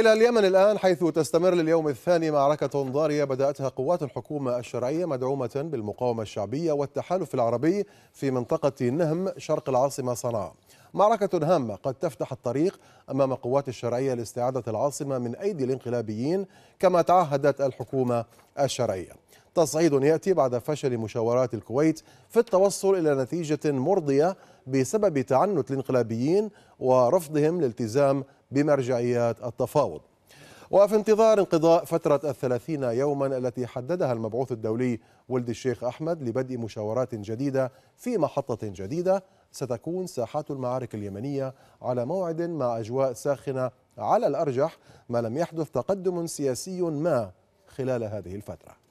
إلى اليمن الآن حيث تستمر لليوم الثاني معركة ضارية بدأتها قوات الحكومة الشرعية مدعومة بالمقاومة الشعبية والتحالف العربي في منطقة نهم شرق العاصمة صنعاء معركة هامة قد تفتح الطريق أمام قوات الشرعية لاستعادة العاصمة من أيدي الانقلابيين كما تعهدت الحكومة الشرعية تصعيد يأتي بعد فشل مشاورات الكويت في التوصل إلى نتيجة مرضية بسبب تعنت الانقلابيين ورفضهم للالتزام بمرجعيات التفاوض وفي انتظار انقضاء فترة الثلاثين يوما التي حددها المبعوث الدولي ولد الشيخ أحمد لبدء مشاورات جديدة في محطة جديدة ستكون ساحات المعارك اليمنية على موعد مع أجواء ساخنة على الأرجح ما لم يحدث تقدم سياسي ما خلال هذه الفتره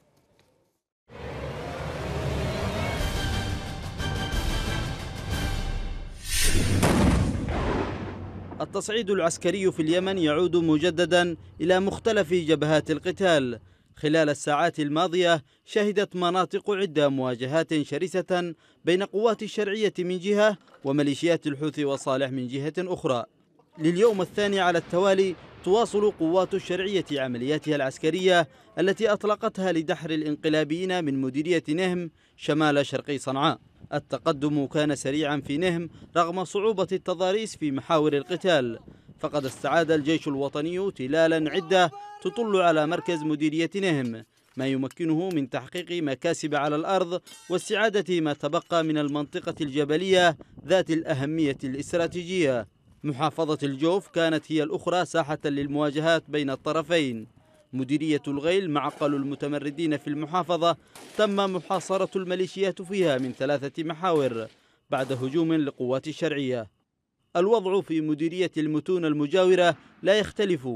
التصعيد العسكري في اليمن يعود مجددا إلى مختلف جبهات القتال خلال الساعات الماضية شهدت مناطق عدة مواجهات شرسة بين قوات الشرعية من جهة وميليشيات الحوثي وصالح من جهة أخرى لليوم الثاني على التوالي تواصل قوات الشرعية عملياتها العسكرية التي أطلقتها لدحر الانقلابيين من مديرية نهم شمال شرقي صنعاء التقدم كان سريعا في نهم رغم صعوبة التضاريس في محاور القتال فقد استعاد الجيش الوطني تلالا عدة تطل على مركز مديرية نهم ما يمكنه من تحقيق مكاسب على الأرض واستعادة ما تبقى من المنطقة الجبلية ذات الأهمية الاستراتيجية محافظة الجوف كانت هي الأخرى ساحة للمواجهات بين الطرفين مديرية الغيل معقل المتمردين في المحافظة تم محاصرة الميليشيات فيها من ثلاثة محاور بعد هجوم لقوات الشرعية الوضع في مديرية المتون المجاورة لا يختلف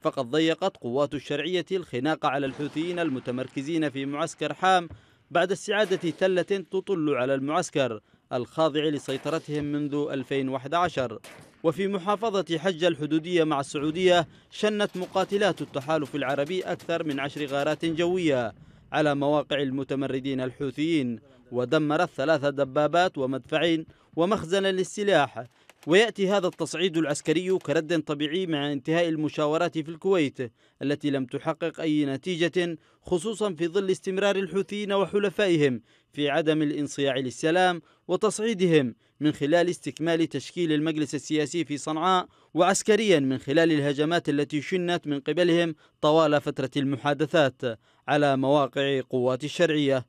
فقد ضيقت قوات الشرعية الخناق على الحوثيين المتمركزين في معسكر حام بعد استعادة تلة تطل على المعسكر الخاضع لسيطرتهم منذ 2011 وفي محافظة حجة الحدودية مع السعودية شنت مقاتلات التحالف العربي أكثر من عشر غارات جوية على مواقع المتمردين الحوثيين ودمرت ثلاث دبابات ومدفعين ومخزنا للسلاح ويأتي هذا التصعيد العسكري كرد طبيعي مع انتهاء المشاورات في الكويت التي لم تحقق أي نتيجة خصوصا في ظل استمرار الحوثيين وحلفائهم في عدم الانصياع للسلام وتصعيدهم من خلال استكمال تشكيل المجلس السياسي في صنعاء وعسكريا من خلال الهجمات التي شنت من قبلهم طوال فترة المحادثات على مواقع قوات الشرعية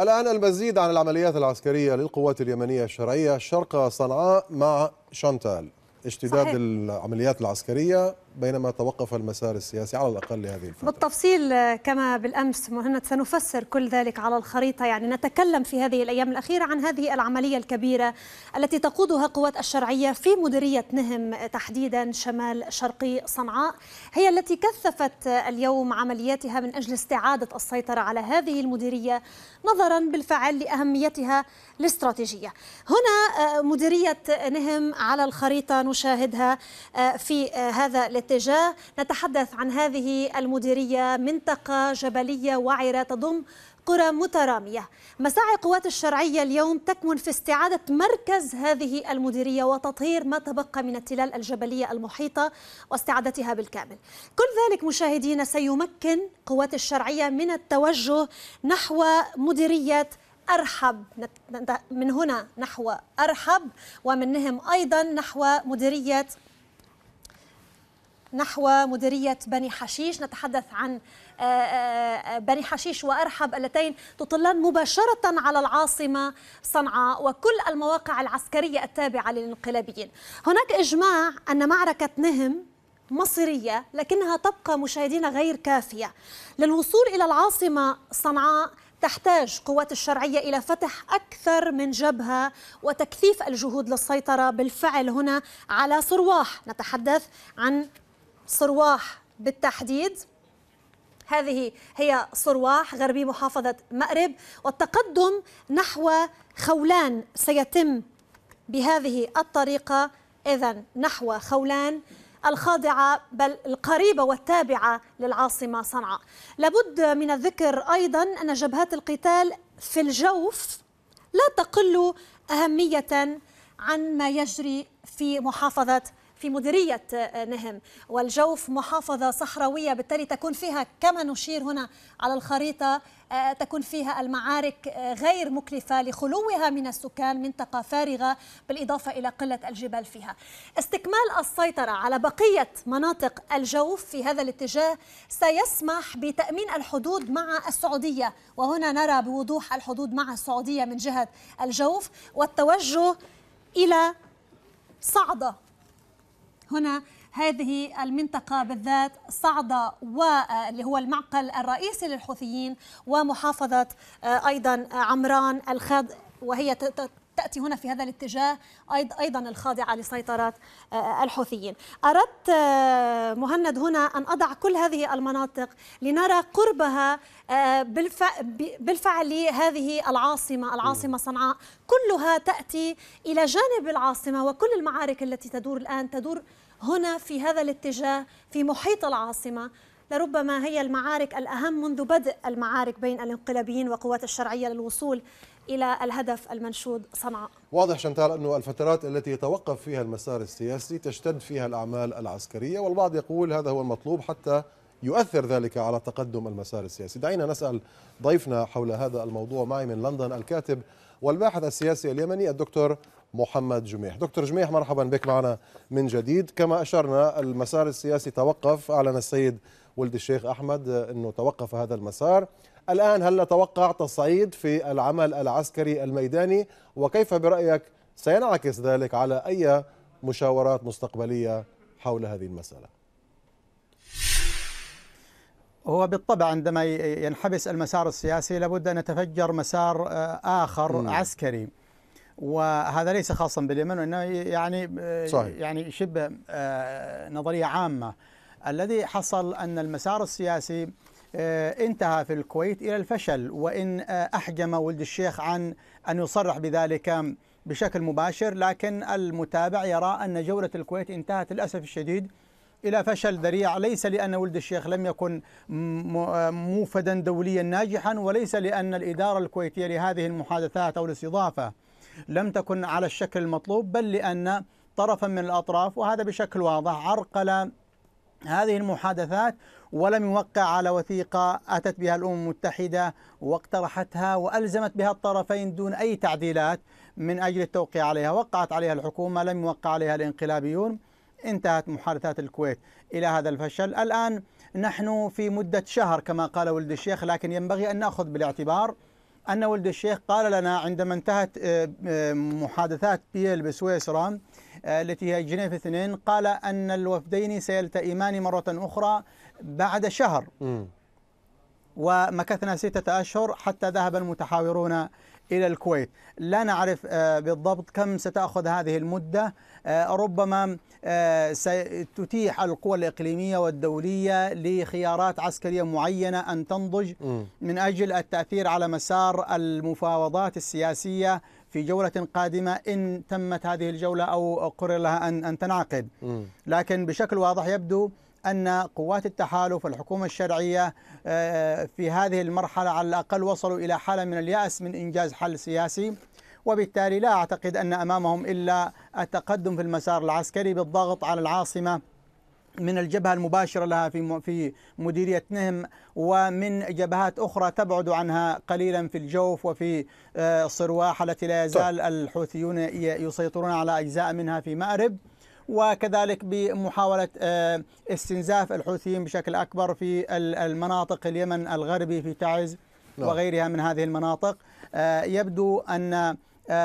الآن المزيد عن العمليات العسكرية للقوات اليمنية الشرعية شرق صنعاء مع شانتال اشتداد صحيح. العمليات العسكرية بينما توقف المسار السياسي على الأقل لهذه الفترة بالتفصيل كما بالأمس مهند سنفسر كل ذلك على الخريطة يعني نتكلم في هذه الأيام الأخيرة عن هذه العملية الكبيرة التي تقودها قوات الشرعية في مديرية نهم تحديدا شمال شرقي صنعاء هي التي كثفت اليوم عملياتها من أجل استعادة السيطرة على هذه المديرية نظرا بالفعل لأهميتها الاستراتيجية هنا آه، مديرية نهم على الخريطة نشاهدها آه، في آه، هذا الاتجاه نتحدث عن هذه المديرية منطقة جبلية وعرة تضم قرى مترامية مساعي قوات الشرعية اليوم تكمن في استعادة مركز هذه المديرية وتطهير ما تبقى من التلال الجبلية المحيطة واستعادتها بالكامل كل ذلك مشاهدينا سيمكن قوات الشرعية من التوجه نحو مديرية أرحب من هنا نحو أرحب ومنهم أيضا نحو مديرية نحو مديرية بني حشيش نتحدث عن آه، آه، آه، بني حشيش وأرحب اللتين تطلان مباشرة على العاصمة صنعاء وكل المواقع العسكرية التابعة للانقلابيين هناك إجماع أن معركة نهم مصيرية لكنها تبقى مشاهدين غير كافية للوصول إلى العاصمة صنعاء تحتاج قوات الشرعية إلى فتح أكثر من جبهة وتكثيف الجهود للسيطرة بالفعل هنا على صرواح نتحدث عن صرواح بالتحديد هذه هي صرواح غربي محافظة مأرب والتقدم نحو خولان سيتم بهذه الطريقة إذا نحو خولان الخاضعة بل القريبة والتابعة للعاصمة صنعاء لابد من الذكر أيضا أن جبهات القتال في الجوف لا تقل أهمية عن ما يجري في محافظة في مديرية آه، نهم والجوف محافظة صحراوية بالتالي تكون فيها كما نشير هنا على الخريطة آه، تكون فيها المعارك آه، غير مكلفة لخلوها من السكان منطقة فارغة بالإضافة إلى قلة الجبال فيها استكمال السيطرة على بقية مناطق الجوف في هذا الاتجاه سيسمح بتأمين الحدود مع السعودية وهنا نرى بوضوح الحدود مع السعودية من جهة الجوف والتوجه إلى صعدة هنا هذه المنطقة بالذات صعدة واللي هو المعقل الرئيسي للحوثيين ومحافظة آه، أيضا عمران الخضر وهي تأتي هنا في هذا الاتجاه أيضا الخاضعة لسيطرة آه، الحوثيين أردت آه، مهند هنا أن أضع كل هذه المناطق لنرى قربها آه، بالفعل هذه العاصمة العاصمة صنعاء كلها تأتي إلى جانب العاصمة وكل المعارك التي تدور الآن تدور هنا في هذا الاتجاه في محيط العاصمة لربما هي المعارك الأهم منذ بدء المعارك بين الانقلابيين وقوات الشرعية للوصول إلى الهدف المنشود صنعاء واضح شنتال أنه الفترات التي يتوقف فيها المسار السياسي تشتد فيها الأعمال العسكرية والبعض يقول هذا هو المطلوب حتى يؤثر ذلك على تقدم المسار السياسي دعينا نسأل ضيفنا حول هذا الموضوع معي من لندن الكاتب والباحث السياسي اليمني الدكتور محمد جميح دكتور جميح مرحبا بك معنا من جديد كما أشرنا المسار السياسي توقف أعلن السيد ولد الشيخ أحمد أنه توقف هذا المسار الآن هل نتوقع تصعيد في العمل العسكري الميداني وكيف برأيك سينعكس ذلك على أي مشاورات مستقبلية حول هذه المسألة هو بالطبع عندما ينحبس المسار السياسي لابد أن يتفجر مسار آه، آخر م. عسكري وهذا ليس خاصا باليمن وانما يعني آه، صحيح. يعني شبه آه، نظريه عامه الذي حصل أن المسار السياسي آه، انتهى في الكويت إلى الفشل وإن آه، أحجم ولد الشيخ عن أن يصرح بذلك بشكل مباشر لكن المتابع يرى أن جولة الكويت انتهت للأسف الشديد الى فشل ذريع ليس لان ولد الشيخ لم يكن موفدا دوليا ناجحا وليس لان الاداره الكويتيه لهذه المحادثات او الاستضافه لم تكن على الشكل المطلوب بل لان طرفا من الاطراف وهذا بشكل واضح عرقل هذه المحادثات ولم يوقع على وثيقة أتت بها الأمم المتحدة واقترحتها وألزمت بها الطرفين دون أي تعديلات من أجل التوقيع عليها وقعت عليها الحكومة لم يوقع عليها الإنقلابيون انتهت محادثات الكويت إلى هذا الفشل الآن نحن في مدة شهر كما قال ولد الشيخ لكن ينبغي أن نأخذ بالاعتبار أن ولد الشيخ قال لنا عندما انتهت آه، آه، محادثات بيل بسويسرا آه، التي هي جنيف اثنين قال أن الوفدين سيلتئمان مرة أخرى بعد شهر م. ومكثنا ستة أشهر حتى ذهب المتحاورون إلى الكويت لا نعرف آه، بالضبط كم ستأخذ هذه المدة آه، ربما ستتيح القوى الإقليمية والدولية لخيارات عسكرية معينة أن تنضج من أجل التأثير على مسار المفاوضات السياسية في جولة قادمة إن تمت هذه الجولة أو قرر لها أن أن تنعقد لكن بشكل واضح يبدو أن قوات التحالف والحكومة الشرعية آه، في هذه المرحلة على الأقل وصلوا إلى حالة من اليأس من إنجاز حل سياسي وبالتالي لا أعتقد أن أمامهم إلا التقدم في المسار العسكري بالضغط على العاصمة من الجبهة المباشرة لها في في مديرية نهم ومن جبهات أخرى تبعد عنها قليلا في الجوف وفي آه، صرواح التي لا طيب. يزال الحوثيون يسيطرون على أجزاء منها في مأرب وكذلك بمحاولة آه، استنزاف الحوثيين بشكل أكبر في المناطق اليمن الغربي في تعز نعم. وغيرها من هذه المناطق آه، يبدو أن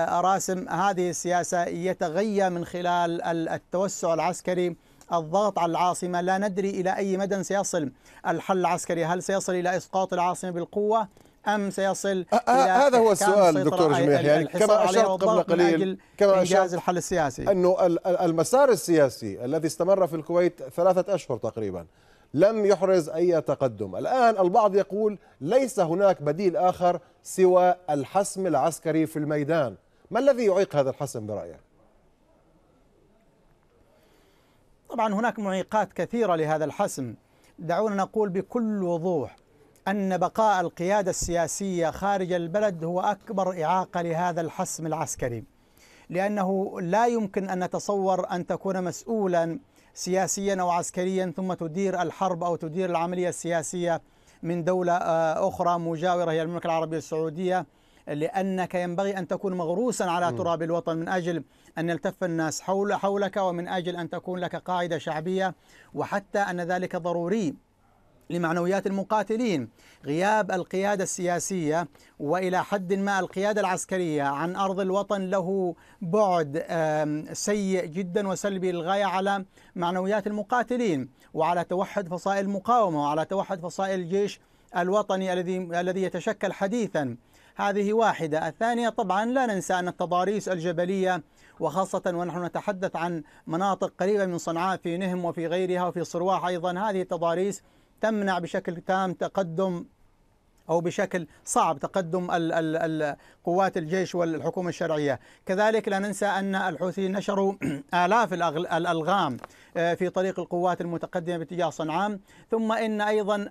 راسم هذه السياسة يتغير من خلال التوسع العسكري الضغط على العاصمة لا ندري إلى أي مدى سيصل الحل العسكري هل سيصل إلى إسقاط العاصمة بالقوة أم سيصل أه إلى هذا هو السؤال دكتور جميح يعني كما أشرت قبل قليل كما إنجاز الحل السياسي أنه المسار السياسي الذي استمر في الكويت ثلاثة أشهر تقريبا لم يحرز أي تقدم الآن البعض يقول ليس هناك بديل آخر سوى الحسم العسكري في الميدان ما الذي يعيق هذا الحسم برأيك؟ طبعا هناك معيقات كثيرة لهذا الحسم دعونا نقول بكل وضوح أن بقاء القيادة السياسية خارج البلد هو أكبر إعاقة لهذا الحسم العسكري لأنه لا يمكن أن نتصور أن تكون مسؤولا سياسيا أو عسكريا ثم تدير الحرب أو تدير العملية السياسية من دولة آه، أخرى مجاورة هي المملكة العربية السعودية لأنك ينبغي أن تكون مغروسا على تراب الوطن من أجل أن يلتف الناس حول حولك ومن أجل أن تكون لك قاعدة شعبية وحتى أن ذلك ضروري لمعنويات المقاتلين غياب القيادة السياسية وإلى حد ما القيادة العسكرية عن أرض الوطن له بعد سيء جدا وسلبي للغاية على معنويات المقاتلين وعلى توحد فصائل المقاومة وعلى توحد فصائل الجيش الوطني الذي الذي يتشكل حديثا هذه واحدة الثانية طبعا لا ننسى أن التضاريس الجبلية وخاصة ونحن نتحدث عن مناطق قريبة من صنعاء في نهم وفي غيرها وفي صرواح أيضا هذه التضاريس تمنع بشكل تام تقدم أو بشكل صعب تقدم ال ال ال قوات الجيش والحكومة الشرعية كذلك لا ننسى أن الحوثيين نشروا آلاف الألغام آه، في طريق القوات المتقدمة باتجاه صنعاء ثم إن أيضا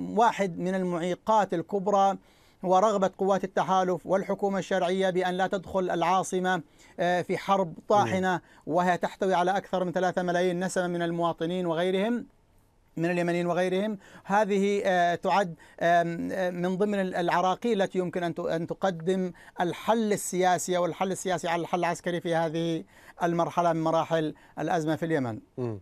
واحد من المعيقات الكبرى ورغبة قوات التحالف والحكومة الشرعية بأن لا تدخل العاصمة آه، في حرب طاحنة وهي تحتوي على أكثر من ثلاثة ملايين نسمة من المواطنين وغيرهم من اليمنيين وغيرهم هذه آه، تعد آه، من ضمن العراقيل التي يمكن أن تقدم الحل السياسي والحل السياسي على الحل العسكري في هذه المرحلة من مراحل الأزمة في اليمن م.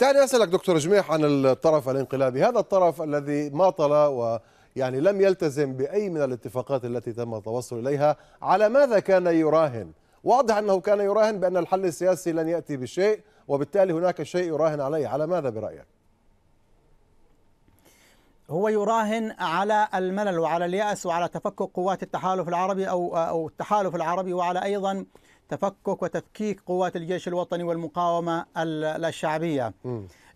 دعني أسألك دكتور جميح عن الطرف الانقلابي هذا الطرف الذي ماطل و يعني لم يلتزم بأي من الاتفاقات التي تم التوصل إليها على ماذا كان يراهن واضح أنه كان يراهن بأن الحل السياسي لن يأتي بشيء وبالتالي هناك شيء يراهن عليه على ماذا برأيك؟ هو يراهن على الملل وعلى اليأس وعلى تفكك قوات التحالف العربي أو, أو التحالف العربي وعلى أيضا تفكك وتفكيك قوات الجيش الوطني والمقاومة الشعبية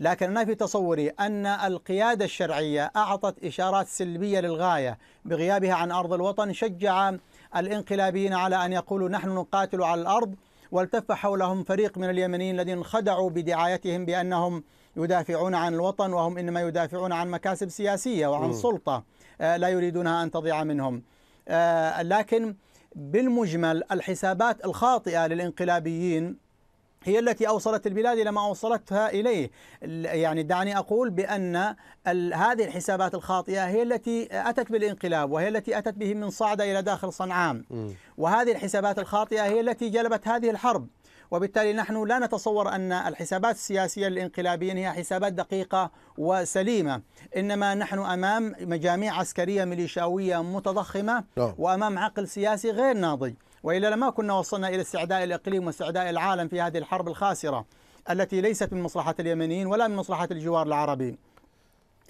لكن أنا في تصوري أن القيادة الشرعية أعطت إشارات سلبية للغاية بغيابها عن أرض الوطن شجع الإنقلابيين على أن يقولوا نحن نقاتل على الأرض والتف حولهم فريق من اليمنيين الذين خدعوا بدعايتهم بأنهم يدافعون عن الوطن وهم إنما يدافعون عن مكاسب سياسية وعن سلطة آه، لا يريدونها أن تضيع منهم آه، لكن بالمجمل الحسابات الخاطئة للانقلابيين هي التي أوصلت البلاد إلى ما أوصلتها إليه يعني دعني أقول بأن هذه الحسابات الخاطئة هي التي أتت بالانقلاب وهي التي أتت به من صعدة إلى داخل صنعاء وهذه الحسابات الخاطئة هي التي جلبت هذه الحرب وبالتالي نحن لا نتصور أن الحسابات السياسية للإنقلابيين هي حسابات دقيقة وسليمة إنما نحن أمام مجاميع عسكرية ميليشاوية متضخمة نعم. وأمام عقل سياسي غير ناضج وإلا لما كنا وصلنا إلى استعداء الإقليم واستعداء العالم في هذه الحرب الخاسرة التي ليست من مصلحة اليمنيين ولا من مصلحة الجوار العربي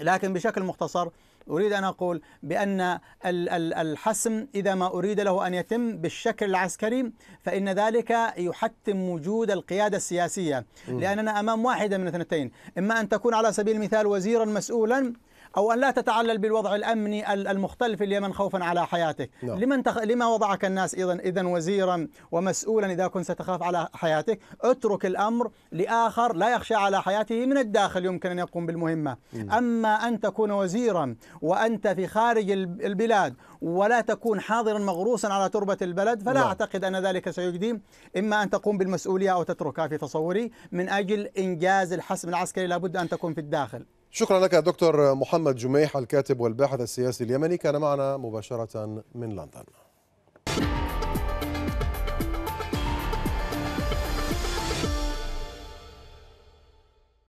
لكن بشكل مختصر أريد أن أقول بأن الحسم إذا ما أريد له أن يتم بالشكل العسكري فإن ذلك يحتم وجود القيادة السياسية لأننا أمام واحدة من اثنتين إما أن تكون على سبيل المثال وزيرا مسؤولا أو أن لا تتعلل بالوضع الأمني المختل في اليمن خوفا على حياتك لا. نعم. لمن تخ... لما وضعك الناس إذا إذا وزيرا ومسؤولا إذا كنت ستخاف على حياتك اترك الأمر لآخر لا يخشى على حياته من الداخل يمكن أن يقوم بالمهمة mm. أما أن تكون وزيرا وأنت في خارج البلاد ولا تكون حاضرا مغروسا على تربة البلد فلا لا. نعم. أعتقد أن ذلك سيجدي إما أن تقوم بالمسؤولية أو تتركها في تصوري من أجل إنجاز الحسم العسكري لابد أن تكون في الداخل شكرا لك دكتور محمد جميح الكاتب والباحث السياسي اليمني كان معنا مباشرة من لندن